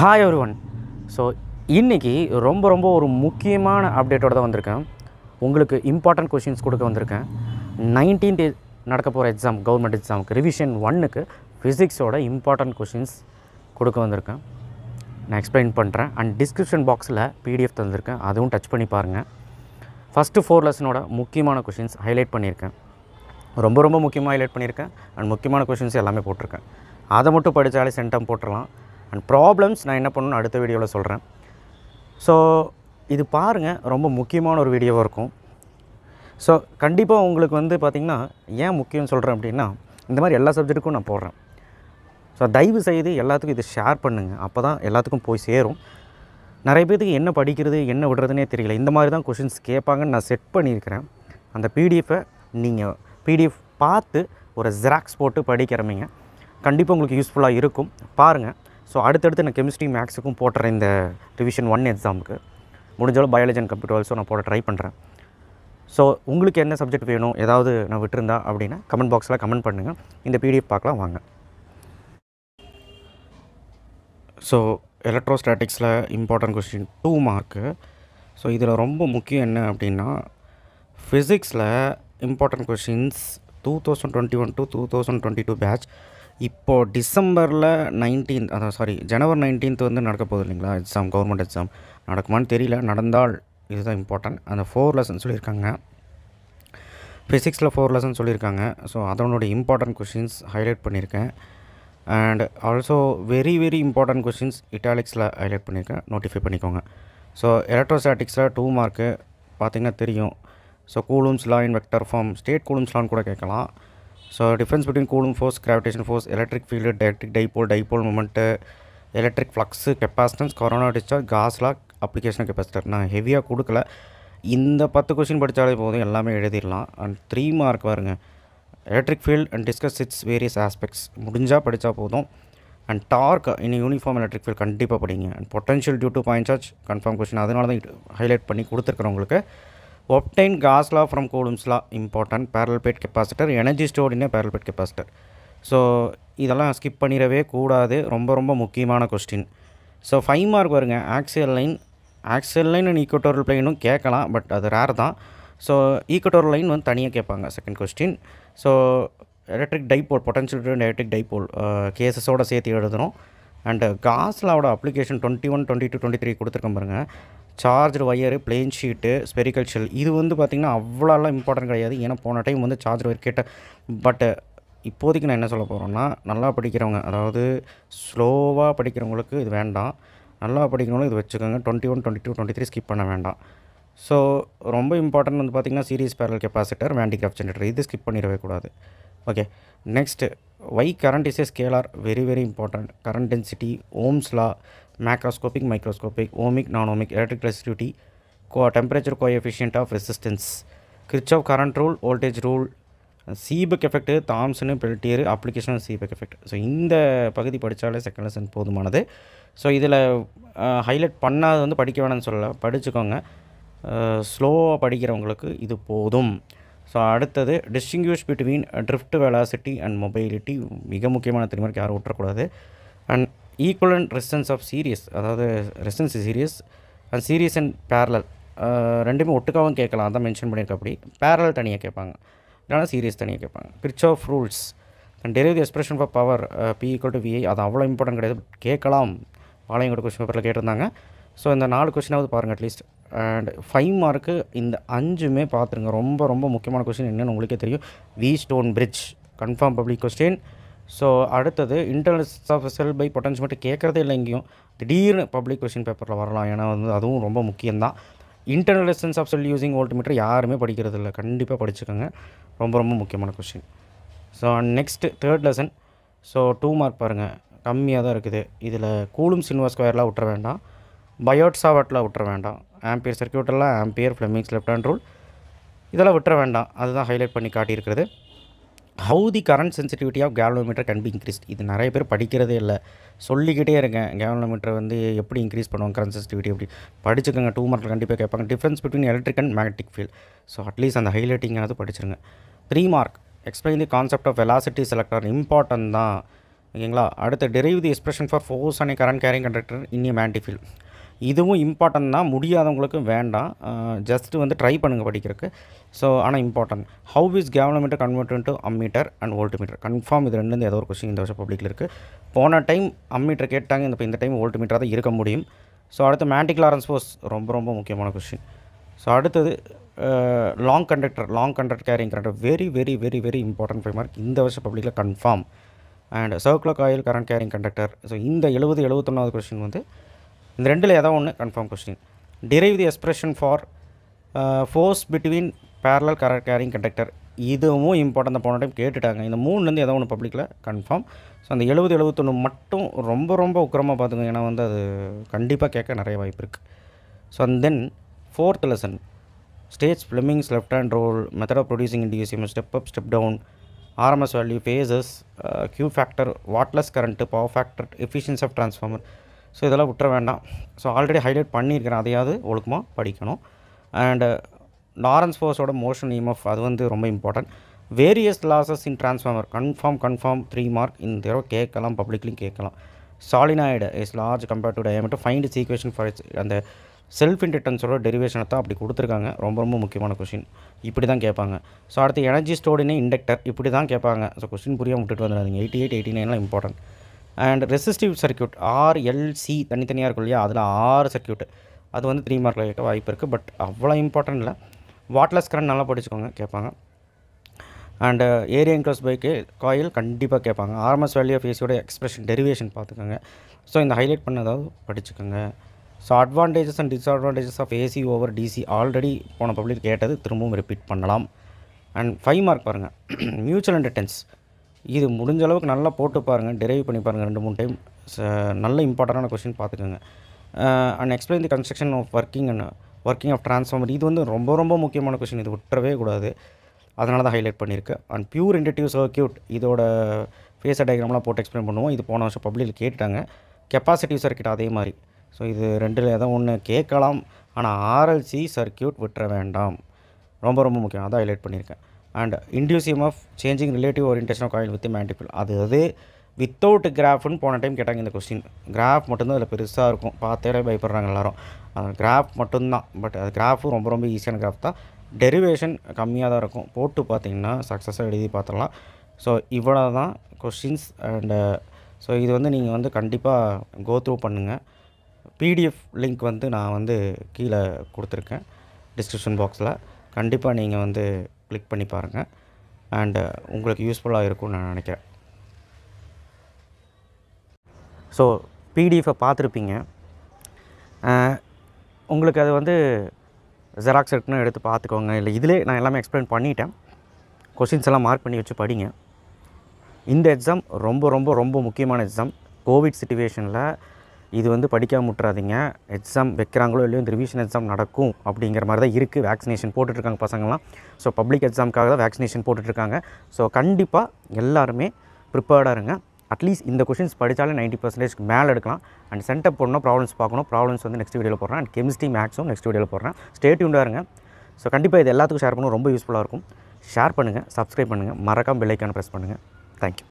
hi every one so இன்றைக்கி ரொம்ப ரொம்ப ஒரு முக்கியமான அப்டேட்டோட தான் வந்திருக்கேன் உங்களுக்கு இம்பார்ட்டண்ட் கொஷின்ஸ் கொடுக்க வந்திருக்கேன் நைன்டீன்த் நடக்க போகிற எக்ஸாம் கவர்மெண்ட் எக்ஸாமுக்கு ரிவிஷன் ஒன்னுக்கு ஃபிசிக்ஸோட இம்பார்ட்டண்ட் கொஷின்ஸ் கொடுக்க வந்திருக்கேன் நான் எக்ஸ்பிளைன் பண்ணுறேன் அண்ட் டிஸ்கிரிப்ஷன் பாக்ஸில் பிடிஎஃப் தந்திருக்கேன் அதுவும் டச் பண்ணி பாருங்கள் ஃபஸ்ட்டு ஃபோர் லெசனோட முக்கியமான கொஷின்ஸ் ஹைலைட் பண்ணியிருக்கேன் ரொம்ப ரொம்ப முக்கியமாக ஹைலைட் பண்ணியிருக்கேன் அண்ட் முக்கியமான கொஷின்ஸ் எல்லாமே போட்டிருக்கேன் அதை மட்டும் படித்தாலே சென்டம் போட்டுடலாம் அண்ட் ப்ராப்ளம்ஸ் நான் என்ன பண்ணணும்னு அடுத்த வீடியோவில் சொல்கிறேன் ஸோ இது பாருங்கள் ரொம்ப முக்கியமான ஒரு வீடியோவாக இருக்கும் ஸோ கண்டிப்பாக உங்களுக்கு வந்து பார்த்திங்கன்னா ஏன் முக்கியம்னு சொல்கிறேன் அப்படின்னா இந்த மாதிரி எல்லா சப்ஜெக்ட்டுக்கும் நான் போடுறேன் ஸோ தயவு செய்து எல்லாத்துக்கும் இது ஷேர் பண்ணுங்கள் அப்போ தான் எல்லாத்துக்கும் போய் சேரும் நிறைய பேர்த்துக்கு என்ன படிக்கிறது என்ன விடுறதுனே தெரியல இந்த மாதிரி தான் கொஷின்ஸ் கேட்பாங்கன்னு நான் செட் பண்ணியிருக்கிறேன் அந்த பிடிஎஃபை நீங்கள் பிடிஎஃப் பார்த்து ஒரு ஜெராக்ஸ் போட்டு படிக்கிறமிங்க கண்டிப்பாக உங்களுக்கு யூஸ்ஃபுல்லாக இருக்கும் பாருங்கள் ஸோ அடுத்தடுத்து நான் கெமிஸ்ட்ரி மேக்ஸுக்கும் போட்டுறேன் இந்த ரிவிஷன் ஒன் எக்ஸாமுக்கு முடிஞ்சளவு பயாலஜி அண்ட் கம்ப்யூட்டர் ஆல்சோ நான் போட ட்ரை பண்ணுறேன் ஸோ உங்களுக்கு என்ன சப்ஜெக்ட் வேணும் ஏதாவது நான் விட்டுருந்தா அப்படின்னா கமெண்ட் பாக்ஸில் கமெண்ட் பண்ணுங்கள் இந்த பிடிஎஃப் பார்க்கலாம் வாங்க ஸோ எலக்ட்ரோஸ்டாட்டிக்ஸில் important question two mark so இதில் ரொம்ப முக்கியம் என்ன அப்படின்னா ஃபிசிக்ஸில் important questions two thousand twenty one to two thousand twenty two batch இப்போது டிசம்பரில் நைன்டீன் அதான் சாரி ஜனவரி நைன்டீன்த் வந்து நடக்க போகுது இல்லைங்களா எக்ஸாம் கவர்மெண்ட் எக்ஸாம் நடக்குமான்னு தெரியல நடந்தால் இதுதான் இம்பார்ட்டன்ட் அந்த ஃபோர் லெசன் சொல்லியிருக்காங்க ஃபிசிக்ஸில் ஃபோர் லெசன் சொல்லியிருக்காங்க ஸோ அதனுடைய இம்பார்ட்டன்ட் கொஷின்ஸ் ஹைலைட் பண்ணியிருக்கேன் and also very very important questions இட்டாலிக்ஸில் ஹைலைட் பண்ணியிருக்கேன் நோட்டிஃபை பண்ணிக்கோங்க ஸோ எலக்ட்ரோஸ்டாட்டிக்ஸில் டூ மார்க்கு பார்த்திங்கன்னா தெரியும் ஸோ கூலூம்ஸ்லாம் இன் வெக்டர் ஃபார்ம் ஸ்டேட் கூலூம்ஸ்லான்னு கூட கேட்கலாம் so difference between Coulomb force gravitation force electric field electric dipole dipole moment electric flux capacitance corona discharge Gauss law application capacitor நான் ஹெவியாக கொடுக்கல இந்த பத்து கொஸ்டின் படித்தாலே போதும் எல்லாமே எழுதிடலாம் அண்ட் த்ரீ மார்க் பாருங்க electric field and discuss its various aspects முடிஞ்சால் படித்தா போதும் and torque in uniform electric field கண்டிப்பாக படிங்க and potential due to point charge confirm question அதனால தான் ஹைலைட் பண்ணி கொடுத்துருக்குறவங்களுக்கு obtain Gauss law from Coulomb's law important parallel plate capacitor energy ஸ்டோர்டினே பேரல் பேட் கெப்பாசிட்டர் ஸோ இதெல்லாம் ஸ்கிப் பண்ணிடவே கூடாது ரொம்ப ரொம்ப முக்கியமான கொஸ்டின் ஸோ ஃபைவ் மார்க் வருங்க axial line axial line and equatorial பிளைனும் கேட்கலாம் பட் அது ரேர் தான் ஸோ ஈக்குவட்டோரியல் லைன் வந்து தனியாக கேட்பாங்க second question so electric dipole potential electric dipole கேசஸோடு சேர்த்து எழுதுகிறோம் அண்டு காஸ்லாவோட application twenty one twenty two twenty three கொடுத்துருக்கேன் பாருங்கள் charged wire plane sheet spherical shell இது வந்து பார்த்திங்கன்னா அவ்வளோலாம் இம்பார்ட்டன் கிடையாது ஏன்னா போன டைம் வந்து சார்ஜர் ஒயர் கேட்ட பட்டு இப்போதைக்கு நான் என்ன சொல்ல போகிறேன்னா நல்லா படிக்கிறவங்க அதாவது ஸ்லோவாக படிக்கிறவங்களுக்கு இது வேண்டாம் நல்லா படிக்கிறவங்களும் இது வச்சுக்கோங்க twenty one twenty two three skip பண்ண வேண்டாம் ஸோ ரொம்ப இம்பார்ட்டன் வந்து பார்த்திங்கன்னா series parallel capacitor Van de Graaff generator இது ஸ்கிப் பண்ணிடவே கூடாது okay next why current is a scalar very very important current density Ohm's law macroscopic microscopic ohmic non ohmic electricity co temperature coefficient of resistance of current rule voltage rule Seebeck effect Thomson Peltier application Seebeck effect so இந்த பகுதி படித்தாலே second lesson போதுமானது so இதில் highlight பண்ணாத வந்து படிக்க வேணாம்னு சொல்லலை படிச்சுக்கோங்க ஸ்லோவாக படிக்கிறவங்களுக்கு இது போதும் ஸோ அடுத்தது distinguish between drift velocity and mobility மிக முக்கியமான திரும்ப யாரும் விட்டுறக்கூடாது and and resistance of series அதாவது resistance series and series and parallel ரெண்டுமே ஒட்டுக்காகவும் கேட்கலாம் அதான் மென்ஷன் பண்ணியிருக்க அப்படி பேரலல் தனியாக கேட்பாங்க இல்லைனா சீரியஸ் தனியாக கேட்பாங்க Kirchhoff rules and derive the expression for power P equal to VI அது அவ்வளோ இம்பார்ட்டன்ட் கிடையாது கேட்கலாம் பாளையங்கோட கொஸ்டின் பேப்பரில் கேட்டிருந்தாங்க ஸோ இந்த நாலு கொஸ்டினாவது பாருங்கள் அட்லீஸ்ட் அண்ட் ஃபைவ் மார்க்கு இந்த அஞ்சுமே பார்த்துருங்க ரொம்ப ரொம்ப முக்கியமான கொஸ்டின் என்னென்னு உங்களுக்கே தெரியும் Wheatstone bridge confirm public question so அடுத்தது இன்டர்னல் ஆஃப் செல் பை பொட்டன்ஸ் மட்டும் கேட்குறதே இல்லை எங்கேயும் திடீர்னு பப்ளிக் கொஷின் பேப்பரில் வரலாம் ஏன்னா வந்து அதுவும் ரொம்ப முக்கியம்தான் internal resistance of cell using voltmeter யாருமே படிக்கிறது இல்லை கண்டிப்பாக படிச்சுக்கோங்க ரொம்ப ரொம்ப முக்கியமான question so next third lesson so two mark பாருங்கள் கம்மியாக தான் இருக்குது இதில் கூலும் சின்வா ஸ்கொயர்லாம் விட்டுற வேண்டாம் பயோட்ஸா வாட்டில் விட்டுற வேண்டாம் ஆம்பியர் சர்க்கியூட்டெல்லாம் Ampere Fleming's left hand rule இதெல்லாம் விட்டுற வேண்டாம் அதுதான் ஹைலைட் பண்ணி காட்டியிருக்கிறது how the current sensitivity of galvanometer can be increase இது நிறைய பேர் படிக்கிறதே இல்லை சொல்லிக்கிட்டே இருக்கேன் கேவலோமீட்டர் வந்து எப்படி இன்க்ரீஸ் பண்ணுவாங்க கரண்ட் சென்சிட்டிவிட்டி எப்படி படிச்சுக்கோங்க டூ மார்க்கில் கண்டிப்பாக கேட்பாங்க difference between electric and magnetic field so at least அந்த ஹைலைட்டிங்கானது படிச்சிருங்க three mark explain the concept of velocity selector important தான் ஓகேங்களா அடுத்து derive the expression for force and current carrying conductor in a feel field இதுவும் இம்பார்ட்டன்ட் தான் முடியாதவங்களுக்கும் வேண்டாம் ஜஸ்ட்டு வந்து ட்ரை பண்ணுங்கள் படிக்கிறதுக்கு ஸோ ஆனால் important how is galvanometer convert to ammeter and meter confirm இது ரெண்டுலேருந்து ஏதோ ஒரு கொஸ்டின் இந்த வருஷம் பப்ளிக்கில் இருக்குது போன டைம் அம்மீட்டர் கேட்டாங்க இந்த இந்த டைம் மீட்டராக தான் இருக்க முடியும் ஸோ அடுத்து மேண்டிக் லாரன்ஸ் ஃபோர்ஸ் ரொம்ப ரொம்ப முக்கியமான கொஸ்டின் ஸோ அடுத்தது long conductor long conductor carrying current very very very very important five mark இந்த வருஷம் பப்ளிக்கில் confirm and circular coil current carrying conductor so இந்த எழுபது எழுபத்தொன்னாவது கொஸ்டின் வந்து இந்த ரெண்டில் ஏதோ ஒன்று confirm question derive the expression for force between parallel கர கேரிங் கண்டக்டர் இதுவும் இம்பார்ட்டண்ட் போன டைம் கேட்டுட்டாங்க இந்த மூணுலேருந்து ஏதோ ஒன்று பப்ளிக்கில் கன்ஃபார்ம் ஸோ அந்த எழுபது எழுபத்தொன்று மட்டும் ரொம்ப ரொம்ப உக்கிரமாக பார்த்துங்க ஏன்னா வந்து அது கண்டிப்பாக கேட்க நிறைய வாய்ப்பு இருக்குது so and then fourth lesson stage Fleming's left hand rule method of producing induced emf step up step down RMS value phases Q factor wattless current power factor efficiency of transformer so இதெல்லாம் விட்டுற வேண்டாம் so already highlight பண்ணியிருக்கிறேன் அதையாவது ஒழுக்கமாக படிக்கணும் and Lorentz ஃபோர்ஸோட motion EMF அது வந்து ரொம்ப important various losses in transformer confirm confirm three mark இந்த தடவை கேட்கலாம் பப்ளிக்லையும் கேட்கலாம் solenoid is large compared to மட்டும் ஃபைண்ட் சீக்வேஷன் ஃபார் இஸ் அந்த செல்ஃப் இன்டெட்டன்ஸோட டெரிவேஷனை தான் அப்படி கொடுத்துருக்காங்க ரொம்ப ரொம்ப முக்கியமான கொஷின் இப்படி தான் கேட்பாங்க ஸோ அடுத்து எனர்ஜி ஸ்டோடினே இண்டக்டர் இப்படி தான் கேட்பாங்க ஸோ கொஸ்டின் புரியாமல் விட்டுட்டு வந்துடாதீங்க எயிட்டி எயிட் எயிட்டி நைன்லாம் important and resistive circuit RLC தனித்தனியாக இருக்கும் இல்லையா அதில் ஆறு சர்க்கியூட் அது வந்து த்ரீ மார்க்கில் கேட்க வாய்ப்பு இருக்குது பட் அவ்வளோ இம்பார்ட்டன்ட் இல்லை வாட்லெஸ் கரண்ட் நல்லா படிச்சுக்கோங்க கேட்பாங்க அண்டு ஏரியா இன்க்ளோஸ் பைக்கு காயில் கண்டிப்பாக கேட்பாங்க ஆர்எம்எஸ் வேல்யூ ஆஃப் ஏசியோட எக்ஸ்பிரஷன் டெரிவேஷன் பார்த்துக்கோங்க ஸோ இந்த ஹைலைட் பண்ண ஏதாவது படிச்சுக்கோங்க so advantages and disadvantages of AC over DC already போன பப்ளிக் கேட்டது திரும்பவும் ரிப்பீட் பண்ணலாம் அண்ட் ஃபைவ் மார்க் பாருங்கள் மியூச்சுவல் அண்ட் இது முடிஞ்ச அளவுக்கு நல்லா போட்டு பாருங்கள் டிரைவ் பண்ணி பாருங்கள் ரெண்டு மூணு டைம் ச நல்ல இம்பார்ட்டண்டான கொஷின் பார்த்துக்கோங்க and explain the construction of working and working of transformer இது வந்து ரொம்ப ரொம்ப முக்கியமான கொஷின் இது விட்டுறவே கூடாது அதனால தான் ஹைலைட் பண்ணியிருக்கேன் அண்ட் பியூர் இன்டெட்டிவ் சர்க்கியூட் இதோட ஃபேஸ் டயக்ராம்லாம் போட்டு எக்ஸ்பிளைன் பண்ணுவோம் இது போன வருஷம் பப்ளிக்கில் கேட்டுட்டாங்க கெப்பாசிட்டிவ் சர்க்கியூட் அதே மாதிரி ஸோ இது ரெண்டில் ஏதோ ஒன்று கேட்கலாம் ஆனால் ஆர்எல்சி சர்க்கியூட் விட்டுற வேண்டாம் ரொம்ப ரொம்ப முக்கியம் அதான் ஹைலைட் பண்ணியிருக்கேன் and induced emf of changing relative orientation of coil with மேண்டிபிள் அது அது வித்தவுட் கிராஃப்னு போன டைம் கேட்டாங்க இந்த கொஸ்டின் கிராஃப் மட்டும்தான் அதில் பெருசாக இருக்கும் பார்த்தே பயப்படுறாங்க எல்லோரும் அந்த கிராஃப் மட்டும்தான் பட் அது கிராஃபும் ரொம்ப ரொம்ப ஈஸியான கிராஃப் தான் டெரிவேஷன் கம்மியாக தான் இருக்கும் போட்டு பார்த்தீங்கன்னா சக்ஸஸாக எழுதி பார்த்துடலாம் ஸோ இவ்வளோ தான் கொஷின்ஸ் அண்டு ஸோ இது வந்து நீங்கள் வந்து கண்டிப்பாக கோ த்ரூ பண்ணுங்கள் பிடிஎஃப் லிங்க் வந்து நான் வந்து கீழே கொடுத்துருக்கேன் டிஸ்கிரிப்ஷன் பாக்ஸில் கண்டிப்பாக நீங்கள் வந்து கிளிக் பண்ணி பாருங்கள் அண்டு uh, உங்களுக்கு யூஸ்ஃபுல்லாக இருக்கும்னு நான் நினைக்கிறேன் ஸோ பிடிஎஃபை பார்த்துருப்பீங்க உங்களுக்கு அது வந்து ஜெராக்ஸ் இருக்குன்னு எடுத்து பார்த்துக்கோங்க இல்லை இதிலே நான் எல்லாமே எக்ஸ்பிளைன் பண்ணிட்டேன் கொஷின்ஸ் எல்லாம் மார்க் பண்ணி வச்சு படிங்க இந்த எக்ஸாம் ரொம்ப ரொம்ப ரொம்ப முக்கியமான எக்ஸாம் கோவிட் சுச்சுவேஷனில் இது வந்து படிக்காமல் முட்டுறாதீங்க எக்ஸாம் வைக்கிறாங்களோ இல்லையோ இந்த ரிவிஷன் எக்ஸாம் நடக்கும் அப்படிங்கிற மாதிரி தான் இருக்குது வேக்சினேஷன் போட்டுட்ருக்காங்க பசங்களாம் ஸோ பப்ளிக் எக்ஸாமுக்காக தான் வேக்சினேஷன் போட்டுட்ருக்காங்க ஸோ கண்டிப்பாக எல்லாருமே ப்ரிப்பேர்டாக இருங்க அட்லீஸ்ட் இந்த கொஷின்ஸ் படித்தாலே நைன்ட்டி பர்சன்டேஜ்க்கு மேலே எடுக்கலாம் அண்ட் சென்டப் போடணும் ப்ராப்ளம்ஸ் பார்க்கணும் ப்ராப்ளம்ஸ் வந்து நெக்ஸ்ட் வீடியோவில் போடுறேன் அண்ட் கெமிஸ்ட்ரி மேக்ஸும் நெக்ஸ்ட் வீடியோவில் போடுறேன் ஸ்டேட்யூண்டாக இருங்க ஸோ கண்டிப்பாக இது எல்லாத்துக்கும் ஷேர் பண்ணணும் ரொம்ப யூஸ்ஃபுல்லாக இருக்கும் ஷேர் பண்ணுங்கள் சப்ஸ்கிரைப் பண்ணுங்கள் மறக்காமல் பெல்லைக்கான ப்ரெஸ் பண்ணுங்கள் தேங்க்யூ